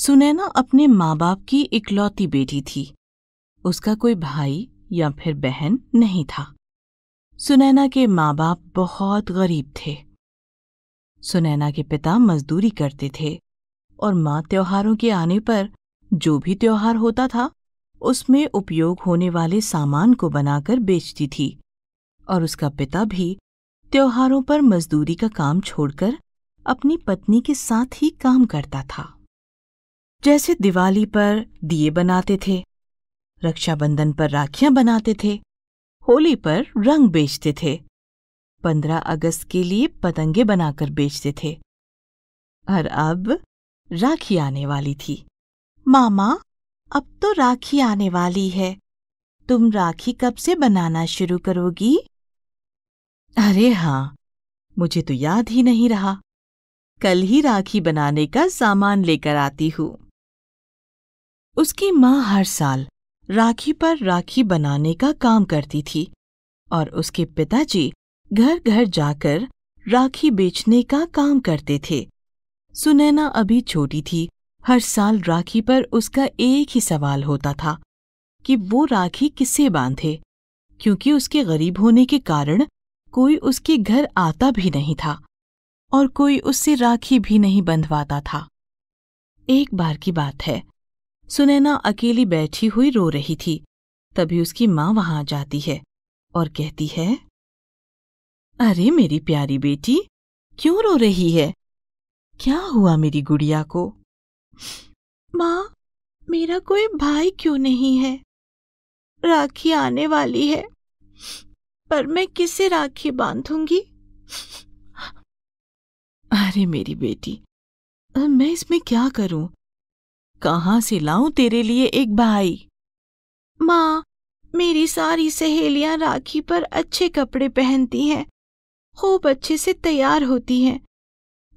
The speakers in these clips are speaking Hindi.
सुनैना अपने माँ बाप की इकलौती बेटी थी उसका कोई भाई या फिर बहन नहीं था सुनैना के माँ बाप बहुत गरीब थे सुनैना के पिता मजदूरी करते थे और माँ त्योहारों के आने पर जो भी त्योहार होता था उसमें उपयोग होने वाले सामान को बनाकर बेचती थी और उसका पिता भी त्योहारों पर मजदूरी का काम छोड़कर अपनी पत्नी के साथ ही काम करता था जैसे दिवाली पर दिए बनाते थे रक्षाबंधन पर राखियां बनाते थे होली पर रंग बेचते थे पंद्रह अगस्त के लिए पतंगे बनाकर बेचते थे और अब राखी आने वाली थी मामा अब तो राखी आने वाली है तुम राखी कब से बनाना शुरू करोगी अरे हाँ मुझे तो याद ही नहीं रहा कल ही राखी बनाने का सामान लेकर आती हूँ उसकी माँ हर साल राखी पर राखी बनाने का काम करती थी और उसके पिताजी घर घर जाकर राखी बेचने का काम करते थे सुनैना अभी छोटी थी हर साल राखी पर उसका एक ही सवाल होता था कि वो राखी किसे बांधे क्योंकि उसके गरीब होने के कारण कोई उसके घर आता भी नहीं था और कोई उससे राखी भी नहीं बंधवाता था एक बार की बात है सुनैना अकेली बैठी हुई रो रही थी तभी उसकी माँ वहां जाती है और कहती है अरे मेरी प्यारी बेटी क्यों रो रही है क्या हुआ मेरी गुड़िया को माँ मेरा कोई भाई क्यों नहीं है राखी आने वाली है पर मैं किसे राखी बांधूंगी अरे मेरी बेटी मैं इसमें क्या करूं कहाँ से लाऊं तेरे लिए एक भाई माँ मेरी सारी सहेलियां राखी पर अच्छे कपड़े पहनती हैं खूब अच्छे से तैयार होती हैं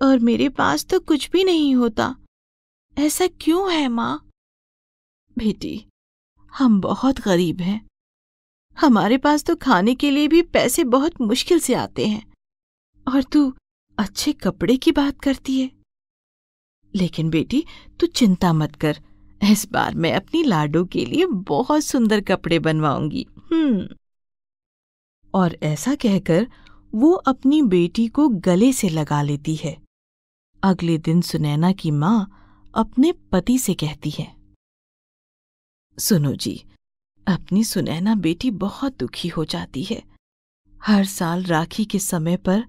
और मेरे पास तो कुछ भी नहीं होता ऐसा क्यों है माँ बेटी हम बहुत गरीब हैं हमारे पास तो खाने के लिए भी पैसे बहुत मुश्किल से आते हैं और तू अच्छे कपड़े की बात करती है लेकिन बेटी तू चिंता मत कर इस बार मैं अपनी लाडो के लिए बहुत सुंदर कपड़े बनवाऊंगी हम्म और ऐसा कहकर वो अपनी बेटी को गले से लगा लेती है अगले दिन सुनैना की माँ अपने पति से कहती है सुनो जी अपनी सुनैना बेटी बहुत दुखी हो जाती है हर साल राखी के समय पर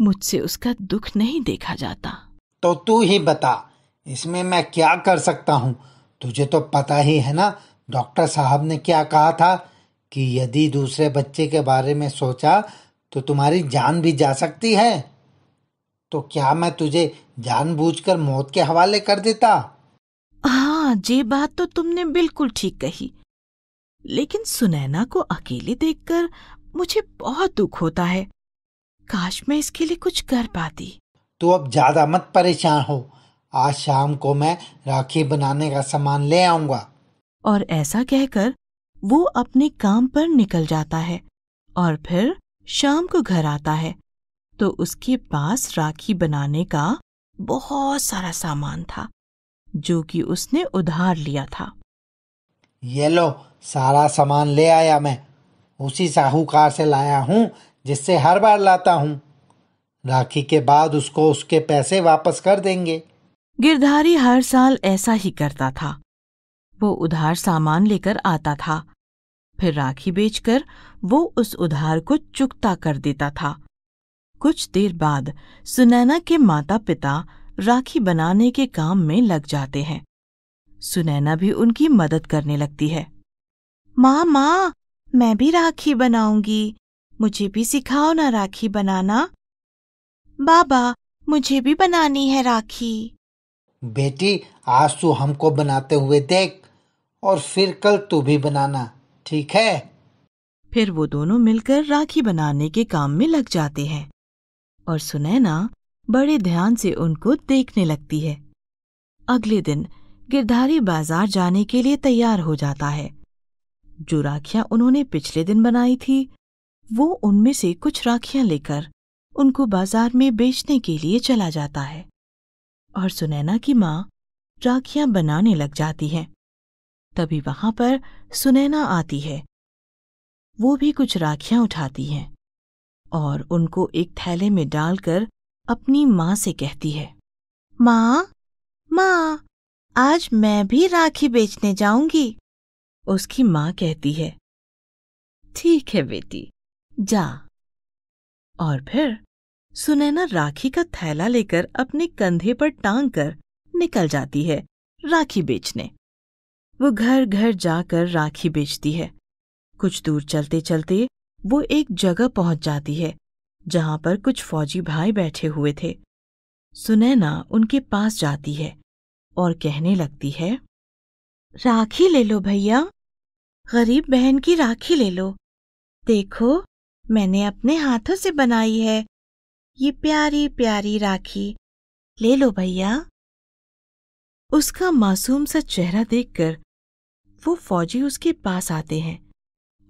मुझसे उसका दुख नहीं देखा जाता तो तू ही बता इसमें मैं क्या कर सकता हूँ तुझे तो पता ही है ना डॉक्टर साहब ने क्या कहा था कि यदि दूसरे बच्चे के बारे में सोचा तो तुम्हारी जान भी जा सकती है तो क्या मैं तुझे जानबूझकर मौत के हवाले कर देता हाँ ये बात तो तुमने बिल्कुल ठीक कही लेकिन सुनैना को अकेले देखकर मुझे बहुत दुख होता है काश मैं इसके लिए कुछ कर पाती तो अब ज़्यादा मत परेशान हो आज शाम को मैं राखी बनाने का सामान ले आऊंगा और ऐसा कहकर वो अपने काम पर निकल जाता है और फिर शाम को घर आता है तो उसके पास राखी बनाने का बहुत सारा सामान था जो कि उसने उधार लिया था ये लो सारा सामान ले आया मैं उसी साहूकार से लाया हूँ जिससे हर बार लाता हूँ राखी के बाद उसको उसके पैसे वापस कर देंगे गिरधारी हर साल ऐसा ही करता था वो उधार सामान लेकर आता था फिर राखी बेचकर वो उस उधार को चुकता कर देता था कुछ देर बाद सुनैना के माता पिता राखी बनाने के काम में लग जाते हैं सुनैना भी उनकी मदद करने लगती है माँ माँ मैं भी राखी बनाऊंगी मुझे भी सिखाओ ना राखी बनाना बाबा मुझे भी बनानी है राखी बेटी आज तू हमको बनाते हुए देख और फिर कल तू भी बनाना ठीक है फिर वो दोनों मिलकर राखी बनाने के काम में लग जाते हैं और सुनैना बड़े ध्यान से उनको देखने लगती है अगले दिन गिरधारी बाजार जाने के लिए तैयार हो जाता है जो राखियां उन्होंने पिछले दिन बनाई थी वो उनमें से कुछ राखियां लेकर उनको बाजार में बेचने के लिए चला जाता है और सुनैना की माँ राखियां बनाने लग जाती है तभी वहां पर सुनैना आती है वो भी कुछ राखियां उठाती है और उनको एक थैले में डालकर अपनी माँ से कहती है माँ माँ आज मैं भी राखी बेचने जाऊंगी उसकी माँ कहती है ठीक है बेटी जा और फिर सुनैना राखी का थैला लेकर अपने कंधे पर टांग कर निकल जाती है राखी बेचने वो घर घर जाकर राखी बेचती है कुछ दूर चलते चलते वो एक जगह पहुंच जाती है जहां पर कुछ फौजी भाई बैठे हुए थे सुनैना उनके पास जाती है और कहने लगती है राखी ले लो भैया गरीब बहन की राखी ले लो देखो मैंने अपने हाथों से बनाई है ये प्यारी प्यारी राखी ले लो भैया उसका मासूम सा चेहरा देखकर वो फौजी उसके पास आते हैं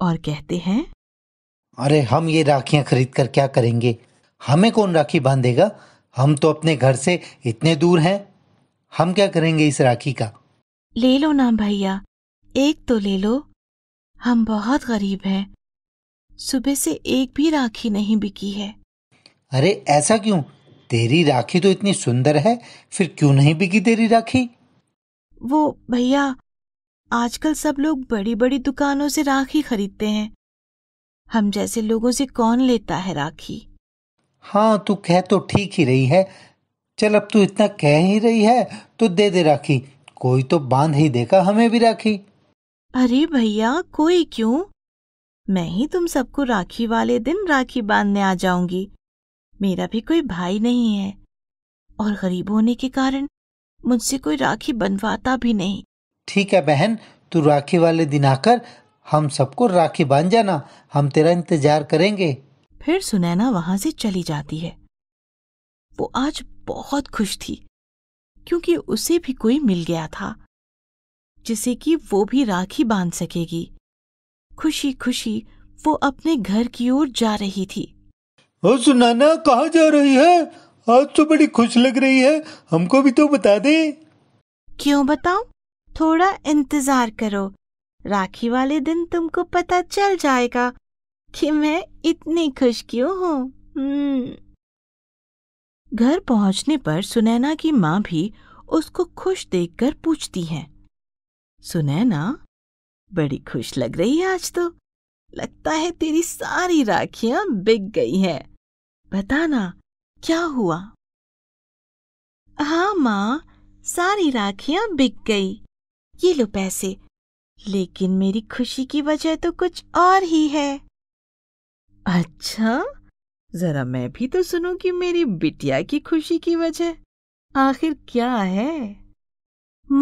और कहते हैं अरे हम ये राखियां खरीद कर क्या करेंगे हमें कौन राखी बांधेगा हम तो अपने घर से इतने दूर हैं हम क्या करेंगे इस राखी का ले लो ना भैया एक तो ले लो हम बहुत गरीब हैं सुबह से एक भी राखी नहीं बिकी है अरे ऐसा क्यों तेरी राखी तो इतनी सुंदर है फिर क्यों नहीं बिकी तेरी राखी वो भैया आजकल सब लोग बड़ी बड़ी दुकानों से राखी खरीदते हैं हम जैसे लोगों से कौन लेता है राखी हाँ तू कह तो ठीक ही रही है चल अब तू इतना कह ही रही है तो दे दे राखी कोई तो बांध ही देगा हमें भी राखी अरे भैया कोई क्यों मैं ही तुम सबको राखी वाले दिन राखी बांधने आ जाऊंगी मेरा भी कोई भाई नहीं है और गरीब होने के कारण मुझसे कोई राखी बनवाता भी नहीं ठीक है बहन तू राखी वाले दिन आकर हम सबको राखी बांध जाना हम तेरा इंतजार करेंगे फिर सुनैना वहां से चली जाती है वो आज बहुत खुश थी क्योंकि उसे भी कोई मिल गया था जिसे कि वो भी राखी बांध सकेगी खुशी खुशी वो अपने घर की ओर जा रही थी ओ सुनाना कहाँ जा रही है आज तो बड़ी खुश लग रही है हमको भी तो बता दे क्यों बताऊं? थोड़ा इंतजार करो राखी वाले दिन तुमको पता चल जाएगा कि मैं इतनी खुश क्यों हूँ हम्म। घर पहुँचने पर सुनैना की माँ भी उसको खुश देखकर पूछती है सुनैना बड़ी खुश लग रही है आज तो लगता है तेरी सारी राखियां बिक गई हैं बताना क्या हुआ हाँ माँ सारी राखियां बिक गई ये लो पैसे लेकिन मेरी खुशी की वजह तो कुछ और ही है अच्छा जरा मैं भी तो सुनूं कि मेरी बिटिया की खुशी की वजह आखिर क्या है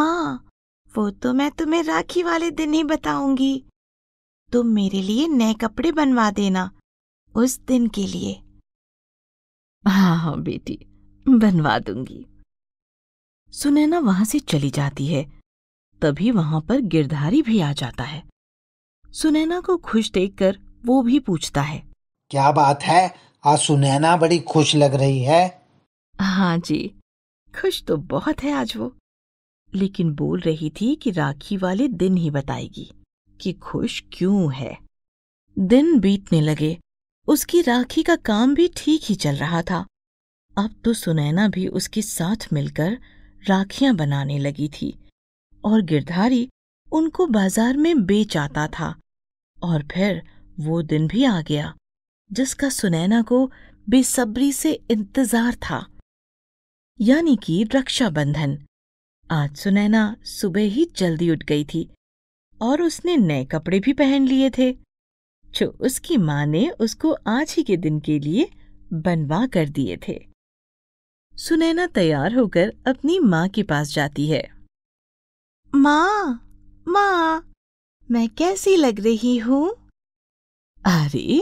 माँ वो तो मैं तुम्हें राखी वाले दिन ही बताऊंगी तुम मेरे लिए नए कपड़े बनवा देना उस दिन के लिए हाँ हाँ बेटी बनवा दूंगी सुनैना वहां से चली जाती है तभी वहां पर गिरधारी भी आ जाता है सुनैना को खुश देखकर वो भी पूछता है क्या बात है आज सुनैना बड़ी खुश लग रही है हाँ जी खुश तो बहुत है आज वो लेकिन बोल रही थी कि राखी वाले दिन ही बताएगी कि खुश क्यों है दिन बीतने लगे उसकी राखी का काम भी ठीक ही चल रहा था अब तो सुनैना भी उसके साथ मिलकर राखियां बनाने लगी थी और गिरधारी उनको बाजार में बेच आता था और फिर वो दिन भी आ गया जिसका सुनैना को बेसब्री से इंतजार था यानी कि रक्षाबंधन आज सुनैना सुबह ही जल्दी उठ गई थी और उसने नए कपड़े भी पहन लिए थे जो उसकी माँ ने उसको आज ही के दिन के लिए बनवा कर दिए थे सुनैना तैयार होकर अपनी माँ के पास जाती है माँ माँ मैं कैसी लग रही हूँ अरे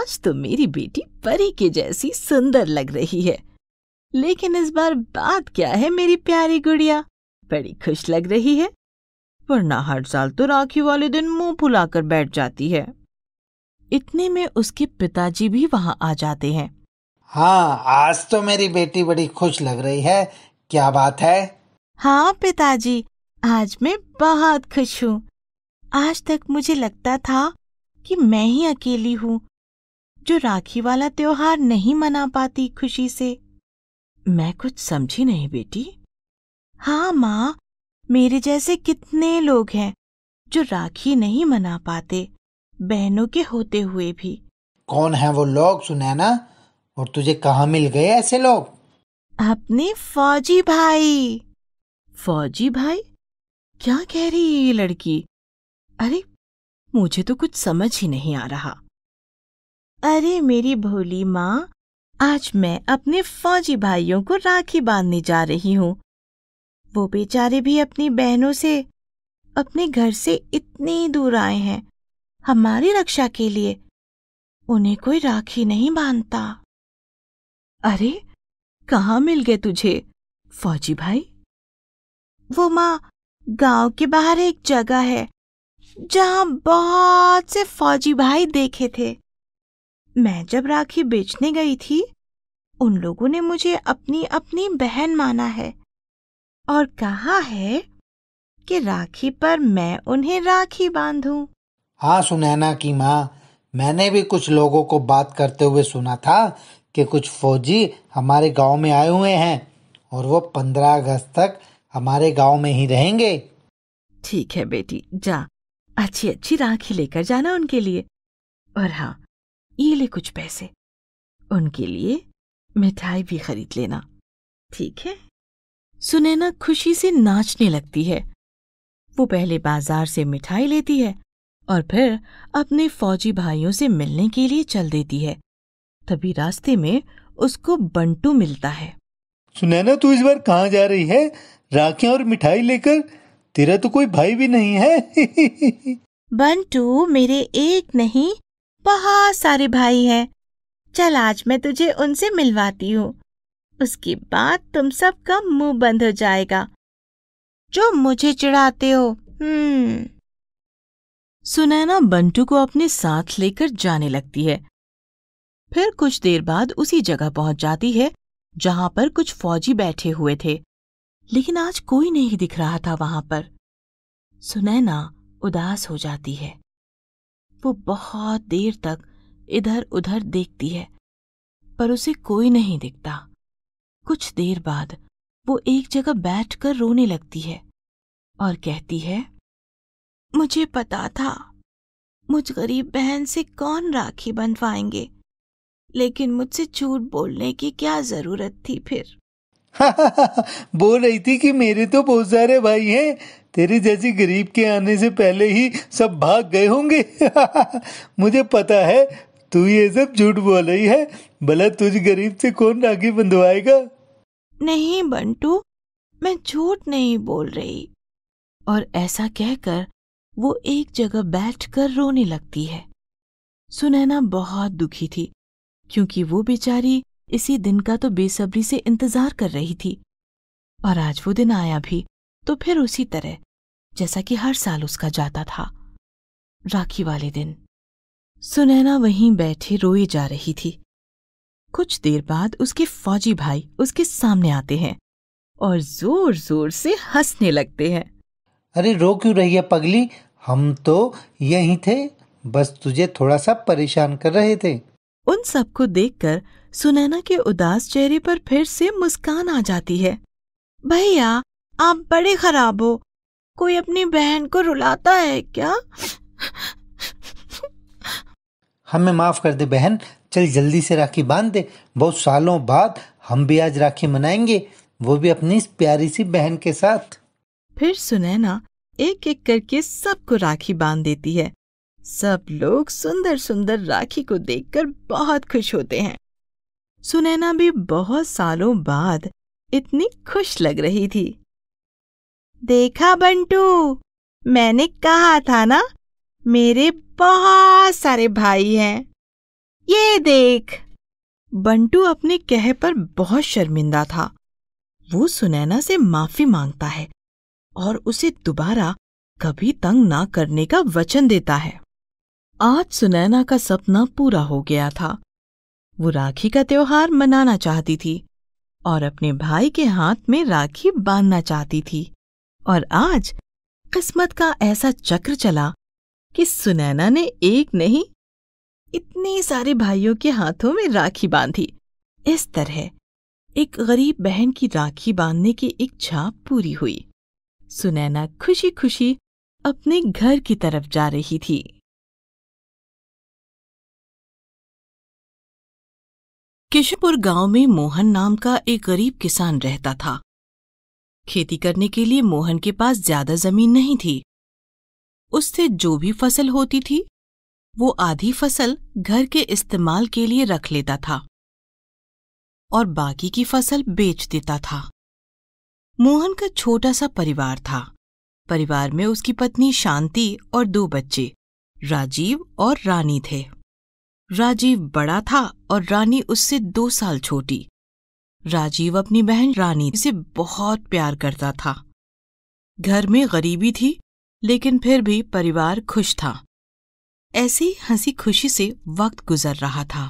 आज तो मेरी बेटी परी के जैसी सुंदर लग रही है लेकिन इस बार बात क्या है मेरी प्यारी गुड़िया बड़ी खुश लग रही है वरना हर साल तो राखी वाले दिन मुंह फुलाकर बैठ जाती है इतने में उसके पिताजी भी वहाँ आ जाते हैं हाँ आज तो मेरी बेटी बड़ी खुश लग रही है क्या बात है हाँ पिताजी आज मैं बहुत खुश हूँ आज तक मुझे लगता था कि मैं ही अकेली हूँ जो राखी वाला त्योहार नहीं मना पाती खुशी से मैं कुछ समझी नहीं बेटी हाँ माँ मेरे जैसे कितने लोग हैं जो राखी नहीं मना पाते बहनों के होते हुए भी कौन है वो लोग सुनैना और तुझे कहाँ मिल गए ऐसे लोग अपने फौजी भाई फौजी भाई क्या कह रही है ये लड़की अरे मुझे तो कुछ समझ ही नहीं आ रहा अरे मेरी भोली माँ आज मैं अपने फौजी भाइयों को राखी बांधने जा रही हूँ वो बेचारे भी अपनी बहनों से अपने घर से इतनी दूर आए हैं हमारी रक्षा के लिए उन्हें कोई राखी नहीं बांधता अरे कहाँ मिल गए तुझे फौजी भाई वो माँ गांव के बाहर एक जगह है जहाँ बहुत से फौजी भाई देखे थे मैं जब राखी बेचने गई थी उन लोगों ने मुझे अपनी अपनी बहन माना है और कहा है कि राखी पर मैं उन्हें राखी बांधूं। हाँ सुनैना की माँ मैंने भी कुछ लोगों को बात करते हुए सुना था कि कुछ फौजी हमारे गांव में आए हुए हैं और वो पंद्रह अगस्त तक हमारे गांव में ही रहेंगे ठीक है बेटी जा अच्छी अच्छी राखी लेकर जाना उनके लिए और हाँ ये ले कुछ पैसे उनके लिए मिठाई भी खरीद लेना ठीक है सुनैना खुशी से नाचने लगती है वो पहले बाजार से मिठाई लेती है और फिर अपने फौजी भाइयों से मिलने के लिए चल देती है तभी रास्ते में उसको बंटू मिलता है सुनैना तू इस बार कहाँ जा रही है राखियां और मिठाई लेकर तेरा तो कोई भाई भी नहीं है बंटू मेरे एक नहीं बहुत सारे भाई हैं चल आज मैं तुझे उनसे मिलवाती हूँ उसके बाद तुम सबका मुंह बंद हो जाएगा जो मुझे चिढ़ाते हो हम्म। सुनैना बंटू को अपने साथ लेकर जाने लगती है फिर कुछ देर बाद उसी जगह पहुंच जाती है जहां पर कुछ फौजी बैठे हुए थे लेकिन आज कोई नहीं दिख रहा था वहां पर सुनैना उदास हो जाती है वो बहुत देर तक इधर उधर देखती है पर उसे कोई नहीं दिखता कुछ देर बाद वो एक जगह बैठकर रोने लगती है और कहती है मुझे पता था मुझ गरीब बहन से कौन राखी बंधवाएंगे लेकिन मुझसे झूठ बोलने की क्या जरूरत थी फिर बोल रही थी कि मेरे तो बहुत सारे भाई हैं तेरे जैसी गरीब के आने से पहले ही सब भाग गए होंगे मुझे पता है तू ये सब झूठ बोल रही है भला तुझ गरीब से कौन राखी बंधवाएगा नहीं बंटू मैं झूठ नहीं बोल रही और ऐसा कहकर वो एक जगह बैठकर रोने लगती है सुनैना बहुत दुखी थी क्योंकि वो बेचारी इसी दिन का तो बेसब्री से इंतजार कर रही थी और आज वो दिन आया भी तो फिर उसी तरह जैसा कि हर साल उसका जाता था राखी वाले दिन सुनैना वहीं बैठे रोए जा रही थी कुछ देर बाद उसके फौजी भाई उसके सामने आते हैं और जोर जोर से हंसने लगते हैं अरे रो क्यों रही है पगली हम तो यही थे बस तुझे थोड़ा सा परेशान कर रहे थे उन सबको देखकर सुनैना के उदास चेहरे पर फिर से मुस्कान आ जाती है भैया आप बड़े खराब हो कोई अपनी बहन को रुलाता है क्या हमें माफ़ कर दे बहन चल जल्दी से राखी बांध दे बहुत सालों बाद हम भी आज राखी मनाएंगे वो भी अपनी इस प्यारी सी बहन के साथ फिर सुनैना एक एक करके सबको राखी बांध देती है सब लोग सुंदर सुंदर राखी को देखकर बहुत खुश होते हैं सुनैना भी बहुत सालों बाद इतनी खुश लग रही थी देखा बंटू मैंने कहा था ना मेरे बहुत सारे भाई हैं ये देख बंटू अपने कह पर बहुत शर्मिंदा था वो सुनैना से माफी मांगता है और उसे दोबारा कभी तंग ना करने का वचन देता है आज सुनैना का सपना पूरा हो गया था वो राखी का त्योहार मनाना चाहती थी और अपने भाई के हाथ में राखी बांधना चाहती थी और आज किस्मत का ऐसा चक्र चला कि सुनैना ने एक नहीं इतने सारे भाइयों के हाथों में राखी बांधी इस तरह एक गरीब बहन की राखी बांधने की इच्छा पूरी हुई सुनैना खुशी खुशी अपने घर की तरफ जा रही थी किशनपुर गांव में मोहन नाम का एक गरीब किसान रहता था खेती करने के लिए मोहन के पास ज्यादा जमीन नहीं थी उससे जो भी फसल होती थी वो आधी फसल घर के इस्तेमाल के लिए रख लेता था और बाकी की फसल बेच देता था मोहन का छोटा सा परिवार था परिवार में उसकी पत्नी शांति और दो बच्चे राजीव और रानी थे राजीव बड़ा था और रानी उससे दो साल छोटी राजीव अपनी बहन रानी से बहुत प्यार करता था घर में गरीबी थी लेकिन फिर भी परिवार खुश था ऐसी हंसी खुशी से वक्त गुजर रहा था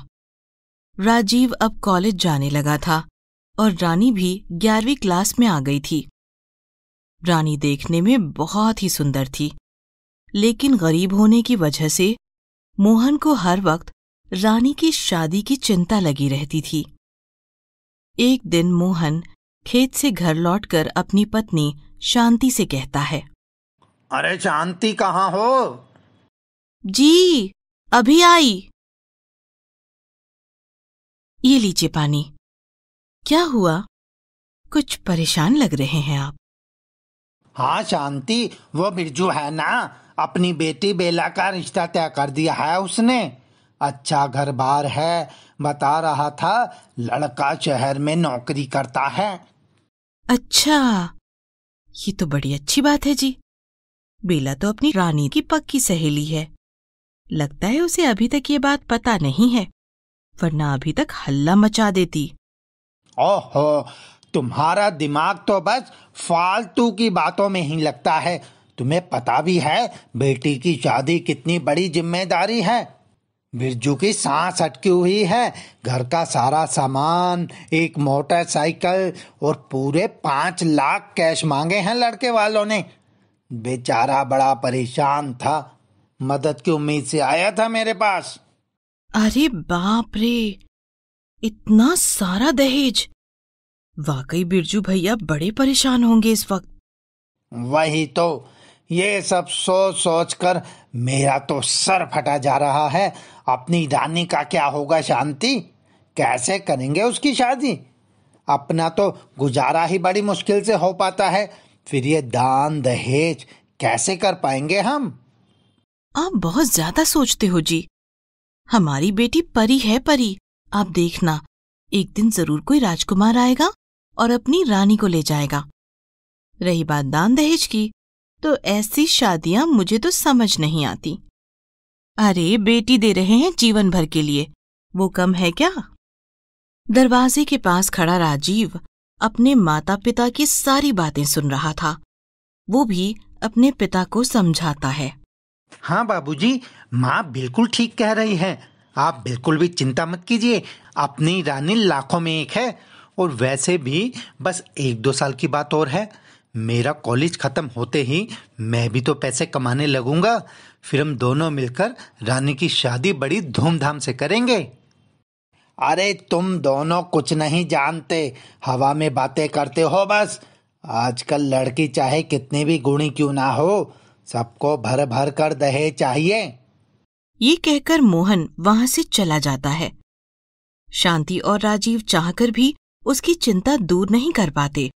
राजीव अब कॉलेज जाने लगा था और रानी भी ग्यारहवीं क्लास में आ गई थी रानी देखने में बहुत ही सुंदर थी लेकिन गरीब होने की वजह से मोहन को हर वक्त रानी की शादी की चिंता लगी रहती थी एक दिन मोहन खेत से घर लौटकर अपनी पत्नी शांति से कहता है अरे शांति कहाँ हो जी अभी आई ये लीजिए पानी क्या हुआ कुछ परेशान लग रहे हैं आप हाँ शांति वो बिरजू है ना अपनी बेटी बेला का रिश्ता तय कर दिया है उसने अच्छा घर बार है बता रहा था लड़का शहर में नौकरी करता है अच्छा ये तो बड़ी अच्छी बात है जी बेला तो अपनी रानी की पक्की सहेली है लगता है उसे अभी तक ये बात पता नहीं है वरना अभी तक हल्ला मचा देती ओहो तुम्हारा दिमाग तो बस फालतू की बातों में ही लगता है तुम्हें पता भी है बेटी की शादी कितनी बड़ी जिम्मेदारी है बिरजू की सांस अटकी हुई है घर का सारा सामान एक मोटरसाइकिल और पूरे पांच लाख कैश मांगे हैं लड़के वालों ने बेचारा बड़ा परेशान था मदद की उम्मीद से आया था मेरे पास अरे बाप रे इतना सारा दहेज वाकई बिरजू भैया बड़े परेशान होंगे इस वक्त वही तो ये सब सोच सोच कर मेरा तो सर फटा जा रहा है अपनी रानी का क्या होगा शांति कैसे करेंगे उसकी शादी अपना तो गुजारा ही बड़ी मुश्किल से हो पाता है फिर ये दान दहेज कैसे कर पाएंगे हम आप बहुत ज्यादा सोचते हो जी हमारी बेटी परी है परी आप देखना एक दिन जरूर कोई राजकुमार आएगा और अपनी रानी को ले जाएगा रही बात दान दहेज की तो ऐसी शादियां मुझे तो समझ नहीं आती अरे बेटी दे रहे हैं जीवन भर के लिए वो कम है क्या दरवाजे के पास खड़ा राजीव अपने माता पिता की सारी बातें सुन रहा था वो भी अपने पिता को समझाता है हाँ बाबूजी, माँ बिल्कुल ठीक कह रही हैं। आप बिल्कुल भी चिंता मत कीजिए अपनी रानी लाखों में एक है और वैसे भी बस एक दो साल की बात और है मेरा कॉलेज खत्म होते ही मैं भी तो पैसे कमाने लगूंगा फिर हम दोनों मिलकर रानी की शादी बड़ी धूमधाम से करेंगे अरे तुम दोनों कुछ नहीं जानते हवा में बातें करते हो बस आजकल लड़की चाहे कितनी भी गुणी क्यों ना हो सबको भर भर कर दहे चाहिए ये कहकर मोहन वहां से चला जाता है शांति और राजीव चाहकर भी उसकी चिंता दूर नहीं कर पाते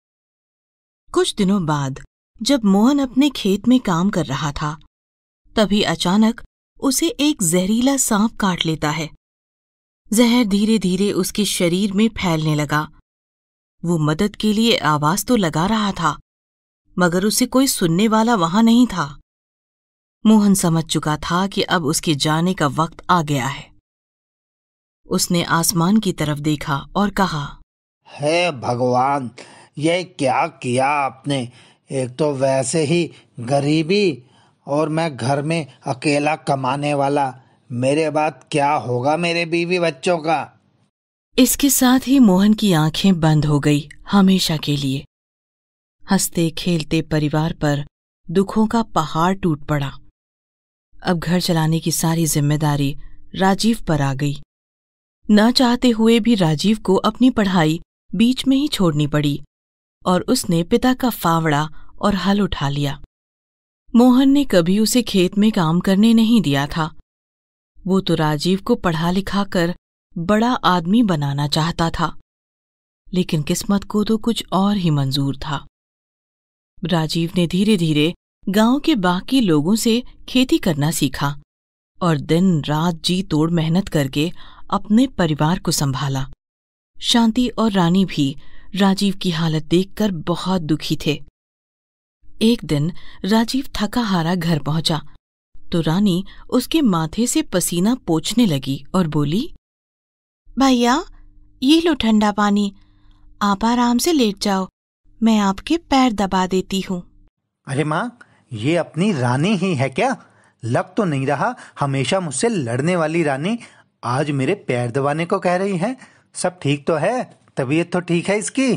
कुछ दिनों बाद जब मोहन अपने खेत में काम कर रहा था तभी अचानक उसे एक जहरीला सांप काट लेता है जहर धीरे धीरे उसके शरीर में फैलने लगा वो मदद के लिए आवाज तो लगा रहा था मगर उसे कोई सुनने वाला वहां नहीं था मोहन समझ चुका था कि अब उसके जाने का वक्त आ गया है उसने आसमान की तरफ देखा और कहा हे भगवान ये क्या किया आपने एक तो वैसे ही गरीबी और मैं घर में अकेला कमाने वाला मेरे बाद क्या होगा मेरे बीवी बच्चों का इसके साथ ही मोहन की आंखें बंद हो गई हमेशा के लिए हंसते खेलते परिवार पर दुखों का पहाड़ टूट पड़ा अब घर चलाने की सारी जिम्मेदारी राजीव पर आ गई ना चाहते हुए भी राजीव को अपनी पढ़ाई बीच में ही छोड़नी पड़ी और उसने पिता का फावड़ा और हल उठा लिया मोहन ने कभी उसे खेत में काम करने नहीं दिया था वो तो राजीव को पढ़ा लिखा कर बड़ा आदमी बनाना चाहता था लेकिन किस्मत को तो कुछ और ही मंजूर था राजीव ने धीरे धीरे गांव के बाकी लोगों से खेती करना सीखा और दिन रात जी तोड़ मेहनत करके अपने परिवार को संभाला शांति और रानी भी राजीव की हालत देखकर बहुत दुखी थे एक दिन राजीव थका हारा घर पहुंचा तो रानी उसके माथे से पसीना पोछने लगी और बोली भैया ये लो ठंडा पानी आप आराम से लेट जाओ मैं आपके पैर दबा देती हूँ अरे माँ ये अपनी रानी ही है क्या लग तो नहीं रहा हमेशा मुझसे लड़ने वाली रानी आज मेरे पैर दबाने को कह रही है सब ठीक तो है तबीयत तो ठीक है इसकी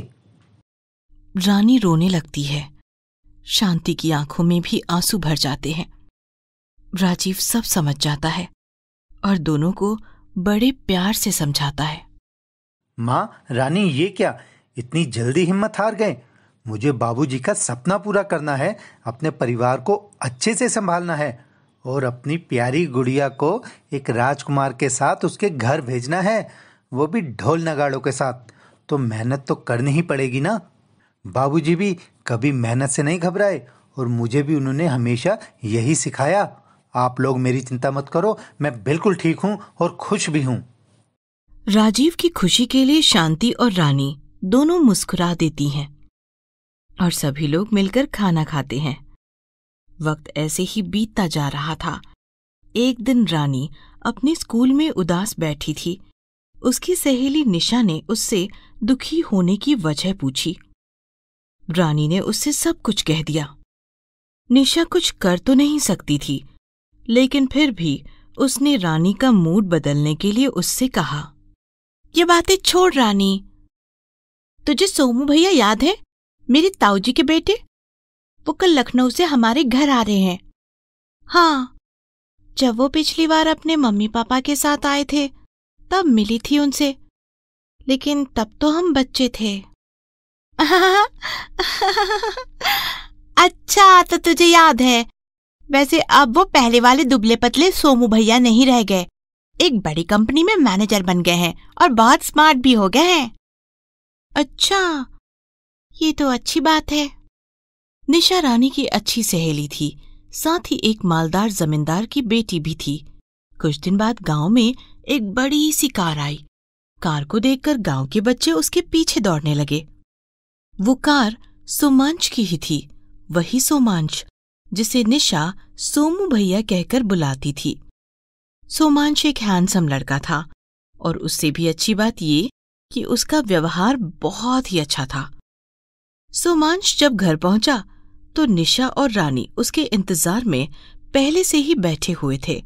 रानी रोने लगती है शांति की आंखों में भी आंसू भर जाते हैं राजीव सब समझ जाता है और दोनों को बड़े प्यार से समझाता है माँ रानी ये क्या इतनी जल्दी हिम्मत हार गए मुझे बाबूजी का सपना पूरा करना है अपने परिवार को अच्छे से संभालना है और अपनी प्यारी गुड़िया को एक राजकुमार के साथ उसके घर भेजना है वो भी ढोल नगाड़ों के साथ तो मेहनत तो करनी ही पड़ेगी ना बाबूजी भी कभी मेहनत से नहीं घबराए और मुझे भी उन्होंने हमेशा यही सिखाया आप लोग मेरी चिंता मत करो मैं बिल्कुल ठीक हूँ और खुश भी हूँ राजीव की खुशी के लिए शांति और रानी दोनों मुस्कुरा देती हैं और सभी लोग मिलकर खाना खाते हैं वक्त ऐसे ही बीतता जा रहा था एक दिन रानी अपने स्कूल में उदास बैठी थी उसकी सहेली निशा ने उससे दुखी होने की वजह पूछी रानी ने उससे सब कुछ कह दिया निशा कुछ कर तो नहीं सकती थी लेकिन फिर भी उसने रानी का मूड बदलने के लिए उससे कहा ये बातें छोड़ रानी तुझे सोमू भैया याद है मेरे ताऊजी के बेटे वो कल लखनऊ से हमारे घर आ रहे हैं हाँ जब वो पिछली बार अपने मम्मी पापा के साथ आए थे तब मिली थी उनसे लेकिन तब तो हम बच्चे थे अच्छा तो तुझे याद है वैसे अब वो पहले वाले दुबले पतले सोमू भैया नहीं रह गए एक बड़ी कंपनी में मैनेजर बन गए हैं और बहुत स्मार्ट भी हो गए हैं अच्छा ये तो अच्छी बात है निशा रानी की अच्छी सहेली थी साथ ही एक मालदार जमींदार की बेटी भी थी कुछ दिन बाद गांव में एक बड़ी सी कार आई कार को देखकर गांव के बच्चे उसके पीछे दौड़ने लगे वो कार सोमांच की ही थी वही सोमांच जिसे निशा सोमू भैया कहकर बुलाती थी सोमांश एक हैंडसम लड़का था और उससे भी अच्छी बात ये कि उसका व्यवहार बहुत ही अच्छा था सोमांश जब घर पहुंचा तो निशा और रानी उसके इंतजार में पहले से ही बैठे हुए थे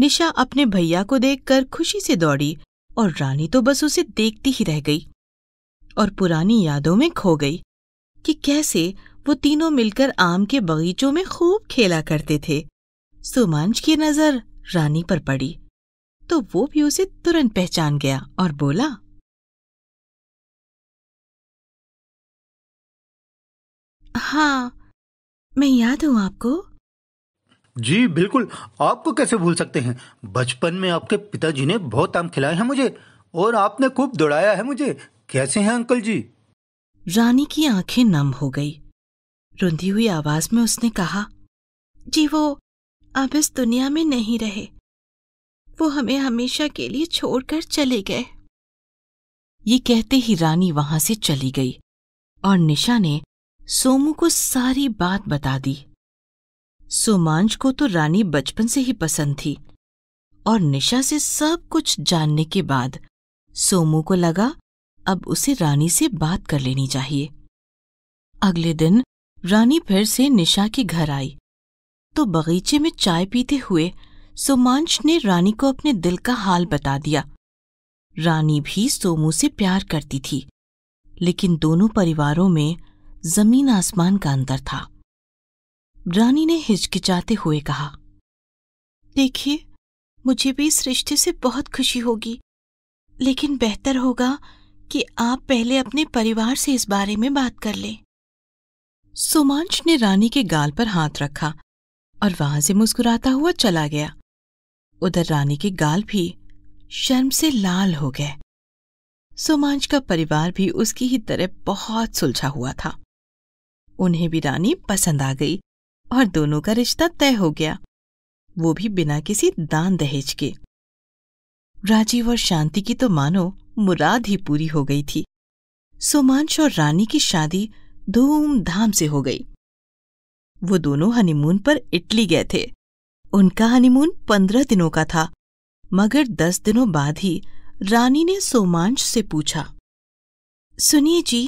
निशा अपने भैया को देखकर खुशी से दौड़ी और रानी तो बस उसे देखती ही रह गई और पुरानी यादों में खो गई कि कैसे वो तीनों मिलकर आम के बगीचों में खूब खेला करते थे सुमांश की नजर रानी पर पड़ी तो वो भी उसे तुरंत पहचान गया और बोला हाँ मैं याद हूँ आपको जी बिल्कुल आपको कैसे भूल सकते हैं बचपन में आपके पिताजी ने बहुत आम खिलाए हैं मुझे और आपने खूब दौड़ाया है मुझे कैसे हैं अंकल जी रानी की आंखें नम हो गई रुंधी हुई आवाज में उसने कहा जी वो अब इस दुनिया में नहीं रहे वो हमें हमेशा के लिए छोड़कर चले गए ये कहते ही रानी वहां से चली गई और निशा ने सोमू को सारी बात बता दी सोमांश को तो रानी बचपन से ही पसंद थी और निशा से सब कुछ जानने के बाद सोमू को लगा अब उसे रानी से बात कर लेनी चाहिए अगले दिन रानी फिर से निशा के घर आई तो बगीचे में चाय पीते हुए सोमांश ने रानी को अपने दिल का हाल बता दिया रानी भी सोमू से प्यार करती थी लेकिन दोनों परिवारों में जमीन आसमान का अंतर था रानी ने हिचकिचाते हुए कहा देखिए मुझे भी इस रिश्ते से बहुत खुशी होगी लेकिन बेहतर होगा कि आप पहले अपने परिवार से इस बारे में बात कर लें सोमांश ने रानी के गाल पर हाथ रखा और वहां से मुस्कुराता हुआ चला गया उधर रानी के गाल भी शर्म से लाल हो गए सोमांश का परिवार भी उसकी ही तरह बहुत सुलझा हुआ था उन्हें भी रानी पसंद आ गई और दोनों का रिश्ता तय हो गया वो भी बिना किसी दान दहेज के राजीव और शांति की तो मानो मुराद ही पूरी हो गई थी सोमांश और रानी की शादी धूमधाम से हो गई वो दोनों हनीमून पर इटली गए थे उनका हनीमून पंद्रह दिनों का था मगर दस दिनों बाद ही रानी ने सोमांश से पूछा सुनिए जी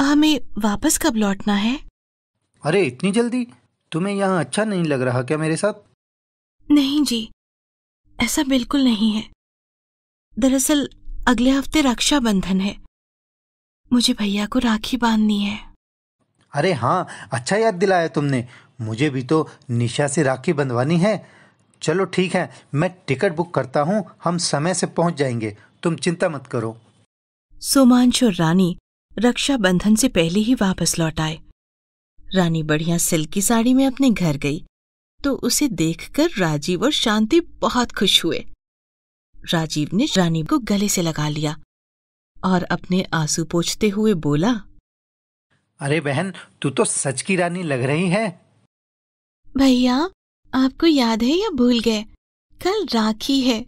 हमें वापस कब लौटना है अरे इतनी जल्दी तुम्हें यहाँ अच्छा नहीं लग रहा क्या मेरे साथ नहीं जी ऐसा बिल्कुल नहीं है दरअसल अगले हफ्ते रक्षाबंधन है मुझे भैया को राखी बांधनी है अरे हाँ अच्छा याद दिलाया तुमने मुझे भी तो निशा से राखी बंधवानी है चलो ठीक है मैं टिकट बुक करता हूँ हम समय से पहुंच जाएंगे तुम चिंता मत करो सोमांश और रानी रक्षाबंधन से पहले ही वापस लौट आए रानी बढ़िया सिल्की साड़ी में अपने घर गई तो उसे देखकर राजीव और शांति बहुत खुश हुए राजीव ने रानी को गले से लगा लिया और अपने आंसू पोछते हुए बोला अरे बहन तू तो सच की रानी लग रही है भैया आपको याद है या भूल गए कल राखी है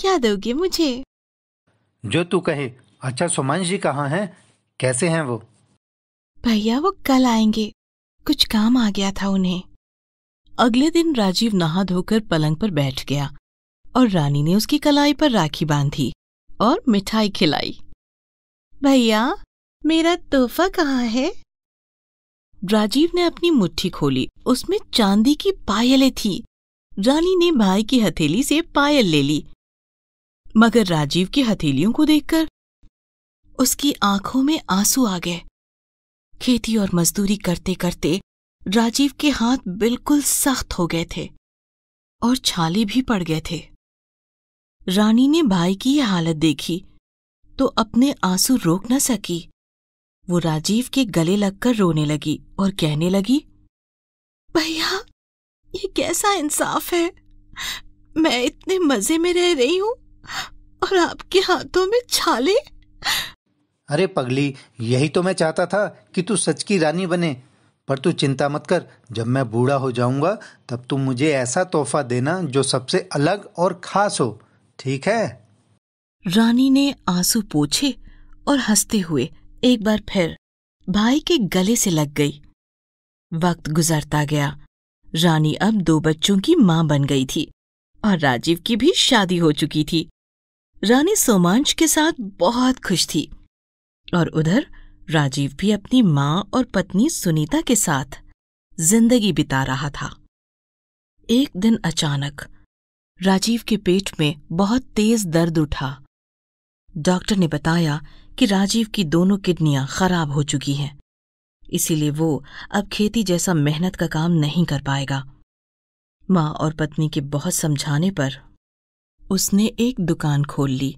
क्या दोगे मुझे जो तू कहे अच्छा सुमन जी कहाँ हैं कैसे हैं वो भैया वो कल आएंगे कुछ काम आ गया था उन्हें अगले दिन राजीव नहा धोकर पलंग पर बैठ गया और रानी ने उसकी कलाई पर राखी बांधी और मिठाई खिलाई भैया मेरा तोहफा कहाँ है राजीव ने अपनी मुट्ठी खोली उसमें चांदी की पायलें थी रानी ने भाई की हथेली से पायल ले ली मगर राजीव की हथेलियों को देखकर उसकी आंखों में आंसू आ गए खेती और मजदूरी करते करते राजीव के हाथ बिल्कुल सख्त हो गए थे और छाले भी पड़ गए थे रानी ने भाई की यह हालत देखी तो अपने आंसू रोक न सकी वो राजीव के गले लगकर रोने लगी और कहने लगी भैया ये कैसा इंसाफ है मैं इतने मजे में रह रही हूँ और आपके हाथों में छाले अरे पगली यही तो मैं चाहता था कि तू सच की रानी बने पर तू चिंता मत कर जब मैं बूढ़ा हो जाऊंगा तब तुम मुझे ऐसा तोहफा देना जो सबसे अलग और खास हो ठीक है रानी ने आंसू पोछे और हंसते हुए एक बार फिर भाई के गले से लग गई वक्त गुजरता गया रानी अब दो बच्चों की मां बन गई थी और राजीव की भी शादी हो चुकी थी रानी सोमांश के साथ बहुत खुश थी और उधर राजीव भी अपनी माँ और पत्नी सुनीता के साथ जिंदगी बिता रहा था एक दिन अचानक राजीव के पेट में बहुत तेज दर्द उठा डॉक्टर ने बताया कि राजीव की दोनों किडनियां खराब हो चुकी हैं इसीलिए वो अब खेती जैसा मेहनत का काम नहीं कर पाएगा माँ और पत्नी के बहुत समझाने पर उसने एक दुकान खोल ली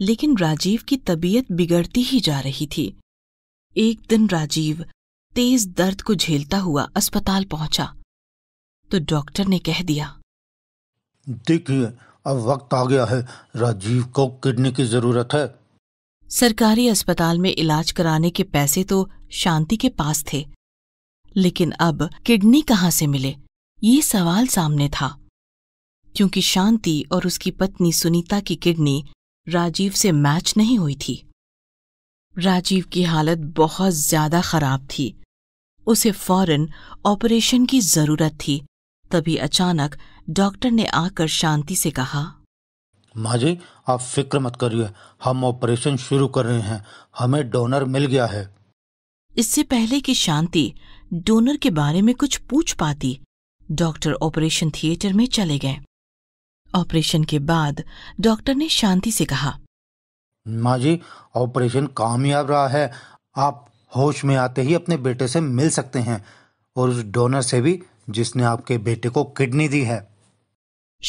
लेकिन राजीव की तबीयत बिगड़ती ही जा रही थी एक दिन राजीव तेज दर्द को झेलता हुआ अस्पताल पहुंचा तो डॉक्टर ने कह दिया देखिए अब वक्त आ गया है राजीव को किडनी की जरूरत है सरकारी अस्पताल में इलाज कराने के पैसे तो शांति के पास थे लेकिन अब किडनी कहाँ से मिले ये सवाल सामने था क्योंकि शांति और उसकी पत्नी सुनीता की किडनी राजीव से मैच नहीं हुई थी राजीव की हालत बहुत ज्यादा खराब थी उसे फौरन ऑपरेशन की जरूरत थी तभी अचानक डॉक्टर ने आकर शांति से कहा माँ जी आप फिक्र मत करिए हम ऑपरेशन शुरू कर रहे हैं हमें डोनर मिल गया है इससे पहले कि शांति डोनर के बारे में कुछ पूछ पाती डॉक्टर ऑपरेशन थिएटर में चले गए ऑपरेशन के बाद डॉक्टर ने शांति से कहा माँ जी ऑपरेशन कामयाब रहा है आप होश में आते ही अपने बेटे से मिल सकते हैं और उस डोनर से भी जिसने आपके बेटे को किडनी दी है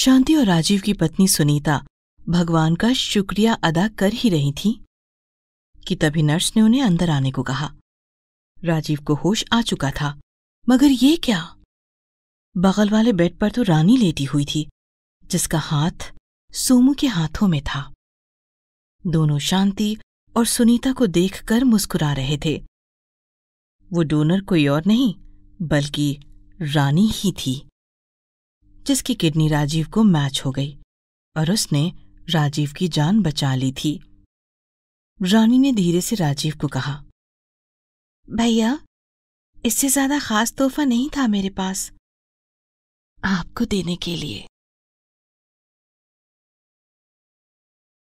शांति और राजीव की पत्नी सुनीता भगवान का शुक्रिया अदा कर ही रही थी कि तभी नर्स ने उन्हें अंदर आने को कहा राजीव को होश आ चुका था मगर ये क्या बगल वाले बेड पर तो रानी लेटी हुई थी जिसका हाथ सोमू के हाथों में था दोनों शांति और सुनीता को देखकर मुस्कुरा रहे थे वो डोनर कोई और नहीं बल्कि रानी ही थी जिसकी किडनी राजीव को मैच हो गई और उसने राजीव की जान बचा ली थी रानी ने धीरे से राजीव को कहा भैया इससे ज्यादा खास तोहफा नहीं था मेरे पास आपको देने के लिए